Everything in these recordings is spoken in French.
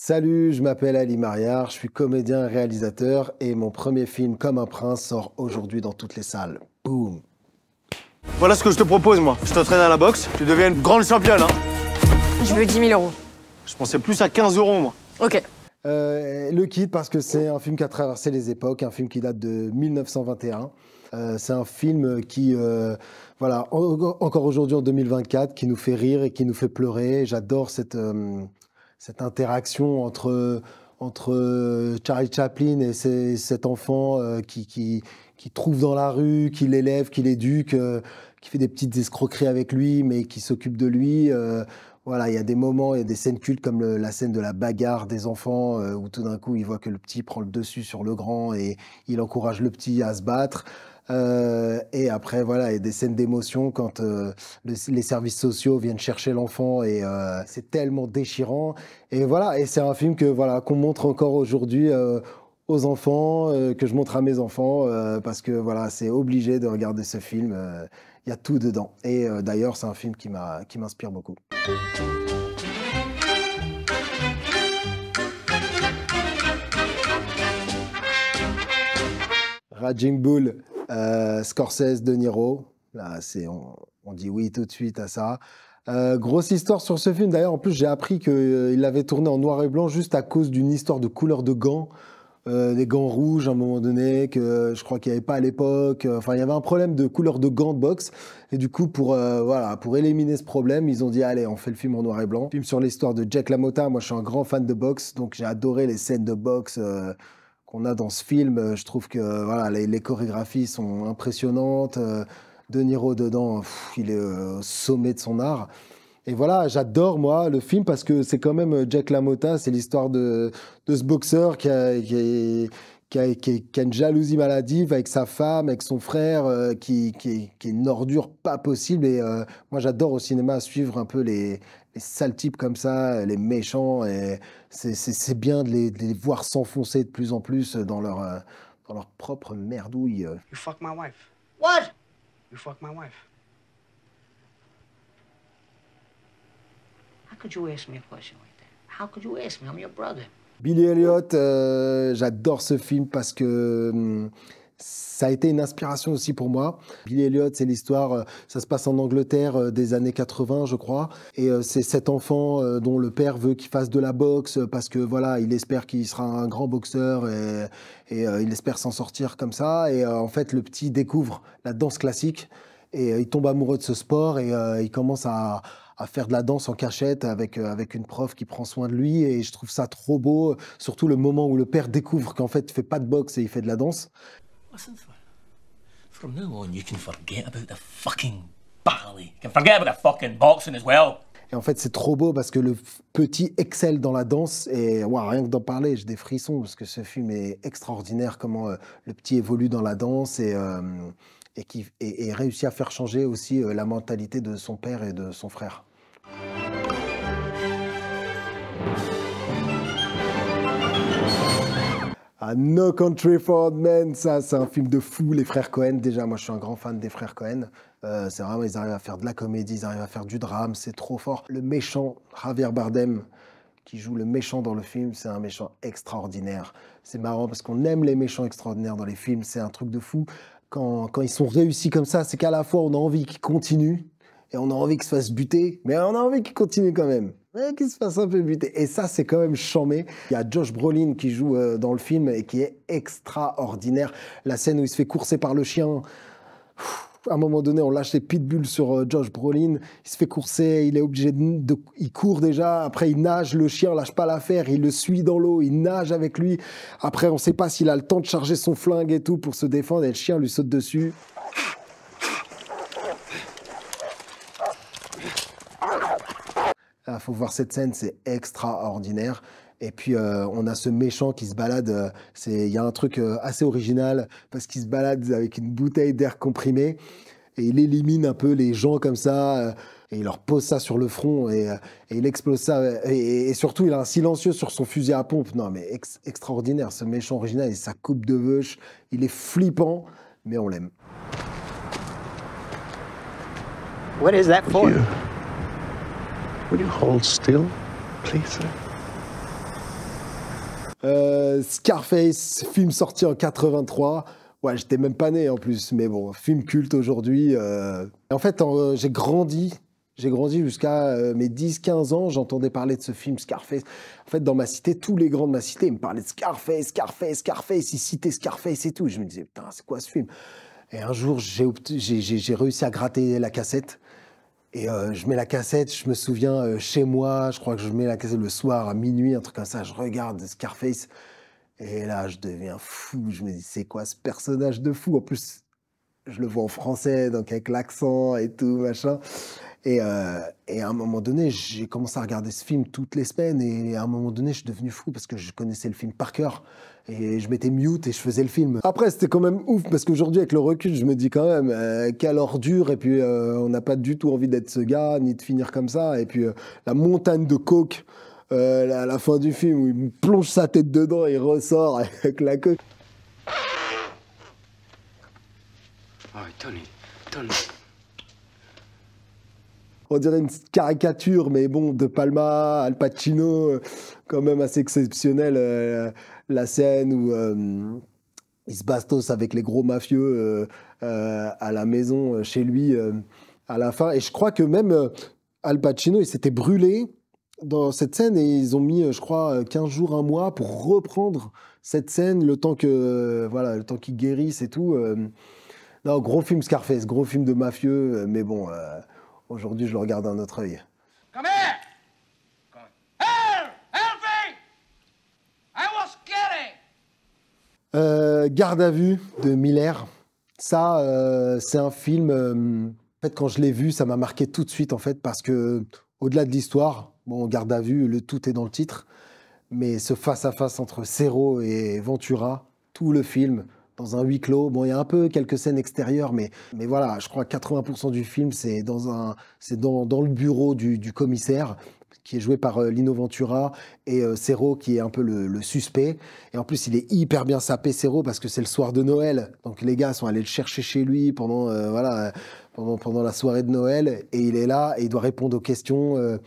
Salut, je m'appelle Ali Mariard, je suis comédien et réalisateur et mon premier film Comme un prince sort aujourd'hui dans toutes les salles. Boum Voilà ce que je te propose moi. Je t'entraîne à la boxe, tu deviens une grande championne. Hein. Je veux 10 000 euros. Je pensais plus à 15 euros moi. Ok. Euh, le kit parce que c'est un film qui a traversé les époques, un film qui date de 1921. Euh, c'est un film qui, euh, voilà, encore aujourd'hui en 2024, qui nous fait rire et qui nous fait pleurer. J'adore cette, cette interaction entre, entre euh, Charlie Chaplin et cet enfant euh, qui, qui, trouve dans la rue, qui l'élève, qui l'éduque, euh, qui fait des petites escroqueries avec lui, mais qui s'occupe de lui. Voilà, il y a des moments, il y a des scènes cultes comme la scène de la bagarre des enfants où tout d'un coup il voit que le petit prend le dessus sur le grand et il encourage le petit à se battre. Euh, et après, voilà, et des scènes d'émotion quand euh, les services sociaux viennent chercher l'enfant et euh, c'est tellement déchirant. Et voilà, et c'est un film que voilà qu'on montre encore aujourd'hui aux enfants, que je montre à mes enfants parce que voilà, c'est obligé de regarder ce film. Il y a tout dedans. Et d'ailleurs, c'est un film qui m'a qui m'inspire beaucoup. Rajin Bull, euh, Scorsese, De Niro, là, c'est, on, dit oui tout de suite à ça. Euh, grosse histoire sur ce film. D'ailleurs, en plus, j'ai appris qu'il euh, il l'avait tourné en noir et blanc juste à cause d'une histoire de couleur de gants. des gants rouges à un moment donné que je crois qu'il n'y avait pas à l'époque. Enfin, il y avait un problème de couleur de gants de boxe. Et du coup, pour, voilà, pour éliminer ce problème, ils ont dit allez, on fait le film en noir et blanc. Film sur l'histoire de Jack LaMotta. Moi, je suis un grand fan de boxe, donc j'ai adoré les scènes de boxe qu'on a dans ce film. Euh, je trouve que euh, voilà, les, chorégraphies sont impressionnantes. Euh, de Niro dedans, il est au sommet de son art. Et voilà, j'adore moi le film parce que c'est quand même Jack LaMotta, c'est l'histoire de, ce boxeur qui a, une jalousie maladive avec sa femme, avec son frère, qui, est une ordure pas possible. Et moi j'adore au cinéma suivre un peu les, les sales types comme ça, les méchants, et c'est bien de les, voir s'enfoncer de plus en plus dans leur, euh, dans leur propre merdouille. Billy Elliot, euh, j'adore ce film parce que. Hum, ça a été une inspiration aussi pour moi. Billy Elliot, c'est l'histoire, euh, ça se passe en Angleterre euh, des années 80, je crois. Et euh, c'est cet enfant dont le père veut qu'il fasse de la boxe parce que voilà, il espère qu'il sera un grand boxeur et, il espère s'en sortir comme ça. Et en fait, le petit découvre la danse classique et il tombe amoureux de ce sport et il commence à, faire de la danse en cachette avec, avec une prof qui prend soin de lui. Et je trouve ça trop beau, surtout le moment où le père découvre qu'en fait, il fait pas de boxe et il fait de la danse. Et en fait, c'est trop beau parce que le petit excelle dans la danse. Et rien que d'en parler, j'ai des frissons parce que ce film est extraordinaire, comment euh, le petit évolue dans la danse et, euh, et qui réussit à faire changer aussi euh, la mentalité de son père et de son frère. Ah, no Country for Old Men. Ça, c'est un film de fou. Les frères Cohen, déjà, moi, je suis un grand fan des frères Cohen. Euh, c'est vraiment, ils arrivent à faire de la comédie, ils arrivent à faire du drame, c'est trop fort. Le méchant, Javier Bardem, qui joue le méchant dans le film, c'est un méchant extraordinaire. C'est marrant parce qu'on aime les méchants extraordinaires dans les films, c'est un truc de fou. Quand, quand ils sont réussis comme ça, c'est qu'à la fois on a envie qu'ils continuent et on a envie qu'ils se fassent buter, mais on a envie qu'ils continuent quand même qui se fasse un peu buter. Et ça, c'est quand même chambé. Il y a Josh Brolin qui joue euh, dans le film et qui est extraordinaire. La scène où il se fait courser par le chien. À un moment donné, on lâche les pitbulls sur euh, Josh Brolin. Il se fait courser, il est obligé de, Il court déjà, après il nage, le chien lâche pas l'affaire, il le suit dans l'eau, il nage avec lui. Après, on sait pas s'il a le temps de charger son flingue et tout pour se défendre et le chien lui saute dessus. Il ah, faut voir cette scène, c'est extraordinaire. Et puis euh, on a ce méchant qui se balade. Euh, il y a un truc euh, assez original parce qu'il se balade avec une bouteille d'air comprimé et il élimine un peu les gens comme ça et il leur pose ça sur le front et, il explose ça et, surtout il a un silencieux sur son fusil à pompe. Non mais extraordinaire ce méchant original et sa coupe de veuche. Il est flippant mais on l'aime. What is that for? Euh, Scarface, film sorti en 83. Ouais, j'étais même pas né en plus, mais bon, film culte aujourd'hui. Euh. En fait, euh, j'ai grandi. J'ai grandi jusqu'à euh, mes 10-15 ans, j'entendais parler de ce film Scarface. En fait, dans ma cité, tous les grands de ma cité, me parlaient de Scarface, Scarface, Scarface, ils citaient Scarface et tout. Je me disais, putain, c'est quoi ce film Et un jour, j'ai réussi à gratter la cassette et euh, je mets la cassette, je me souviens, euh, chez moi, je crois que je mets la cassette le soir à minuit, un truc comme ça, je regarde Scarface. Et là, je deviens fou. Je me dis, c'est quoi ce personnage de fou En plus, je le vois en français, donc avec l'accent et tout, machin. Euh, et, à un moment donné, j'ai commencé à regarder ce film toutes les semaines. Et à un moment donné, je suis devenu fou parce que je connaissais le film par cœur. Et je m'étais mute et je faisais le film. Après, c'était quand même ouf parce qu'aujourd'hui, avec le recul, je me dis quand même, euh, quelle ordure. Et puis, euh, on n'a pas du tout envie d'être ce gars, ni de finir comme ça. Et puis, la montagne de coke à la fin du film où il plonge sa tête dedans et il ressort avec la coke. Oh, Tony, Tony on dirait une caricature, mais bon, de Palma, Al Pacino, euh, quand même assez exceptionnel, euh, la scène où euh, il se bastos avec les gros mafieux à la maison, chez lui, à la fin. Et je crois que même Al Pacino, il s'était brûlé dans cette scène et ils ont mis, je crois, 15 jours, un mois pour reprendre cette scène, le temps que voilà, le temps qu'il et tout. Non, gros film Scarface, gros film de mafieux, mais bon, Aujourd'hui, je le regarde d'un autre œil. Garde à vue de Miller. Ça, euh, c'est un film. Euh, en fait, quand je l'ai vu, ça m'a marqué tout de suite, en fait, parce que au-delà de l'histoire, bon, Garde à vue, le tout est dans le titre, mais ce face à face entre Serrault et Ventura, tout le film, dans un huis clos. Bon, il y a un peu quelques scènes extérieures, mais, mais voilà, je crois que 80% du film, c'est dans, un, c'est dans, le bureau du, commissaire qui est joué par euh, Lino Ventura et euh, Cero qui est un peu le, suspect. Et en plus, il est hyper bien sapé Cero parce que c'est le soir de Noël. Donc les gars sont allés le chercher chez lui pendant euh, voilà pendant pendant la soirée de Noël et il est là et il doit répondre aux questions.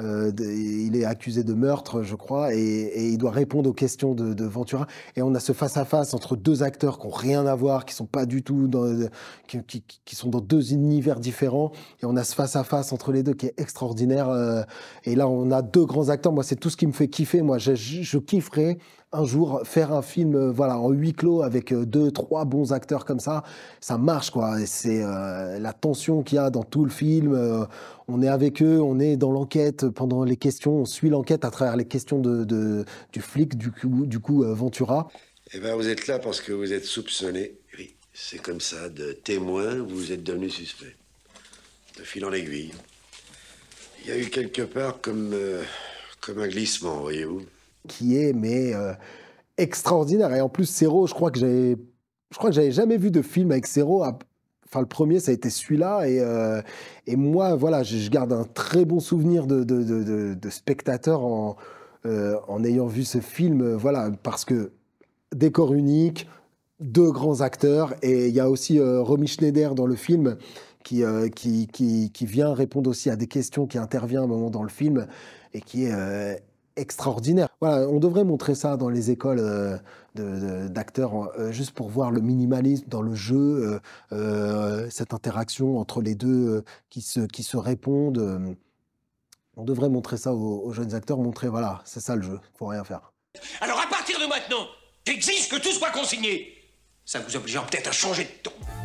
Euh, il est accusé de meurtre, je crois, et, il doit répondre aux questions de, Ventura. Et on a ce face à face entre deux acteurs qui n'ont rien à voir, qui sont pas du tout dans, qui, sont dans deux univers différents. Et on a ce face à face entre les deux qui est extraordinaire. Euh, et là, on a deux grands acteurs. Moi, c'est tout ce qui me fait kiffer. Moi, je kifferais un jour faire un film euh, voilà en huis clos avec euh, deux trois bons acteurs comme ça ça marche quoi c'est euh, la tension qu'il y a dans tout le film on est avec eux on est dans l'enquête pendant les questions on suit l'enquête à travers les questions du flic du coup, du coup Ventura eh ben vous êtes là parce que vous êtes soupçonné oui c'est comme ça de témoin vous êtes devenu suspect de fil en aiguille il y a eu quelque part comme comme un glissement voyez-vous qui est mais euh, extraordinaire. Et en plus, Céro, je crois que j'avais, je crois que j'avais jamais vu de film avec Céro. Ah, enfin, le premier, ça a été celui-là. Et, euh, moi, voilà, je, garde un très bon souvenir de, de, spectateur euh, en, ayant vu ce film. voilà, parce que décor unique, deux grands acteurs. Et il y a aussi Romy Schneider dans le film. Qui, qui, vient répondre aussi à des questions, qui intervient un moment dans le film et qui est extraordinaire. Voilà, on devrait montrer ça dans les écoles euh, d'acteurs, euh, juste pour voir le minimalisme dans le jeu, euh, cette interaction entre les deux qui, se, qui se répondent. on devrait montrer ça aux, jeunes acteurs, montrer, voilà, c'est ça le jeu, faut rien faire. Alors à partir de maintenant, j'exige que tout soit consigné. Ça vous oblige peut-être à changer de ton.